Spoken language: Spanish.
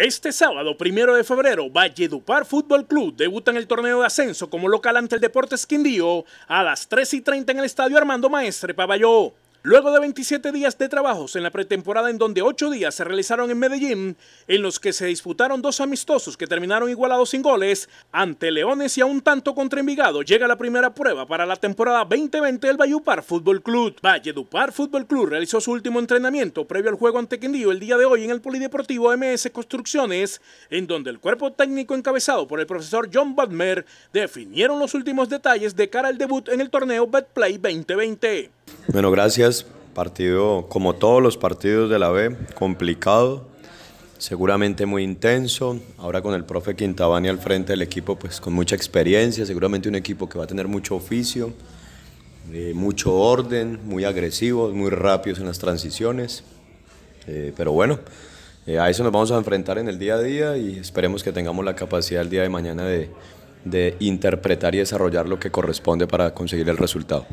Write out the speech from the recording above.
Este sábado, primero de febrero, Valledupar Fútbol Club debuta en el torneo de ascenso como local ante el Deportes Quindío a las 3 y 30 en el Estadio Armando Maestre Paballó. Luego de 27 días de trabajos en la pretemporada en donde 8 días se realizaron en Medellín, en los que se disputaron dos amistosos que terminaron igualados sin goles, ante Leones y a un tanto contra Envigado llega la primera prueba para la temporada 2020 del Valledupar Fútbol Club. Valledupar Fútbol Club realizó su último entrenamiento previo al juego ante Quindío el día de hoy en el Polideportivo MS Construcciones, en donde el cuerpo técnico encabezado por el profesor John Badmer definieron los últimos detalles de cara al debut en el torneo Betplay 2020. Bueno, gracias Partido, como todos los partidos de la B, complicado, seguramente muy intenso. Ahora con el profe Quintabani al frente del equipo, pues con mucha experiencia, seguramente un equipo que va a tener mucho oficio, eh, mucho orden, muy agresivos, muy rápidos en las transiciones. Eh, pero bueno, eh, a eso nos vamos a enfrentar en el día a día y esperemos que tengamos la capacidad el día de mañana de interpretar y desarrollar lo que corresponde para conseguir el resultado.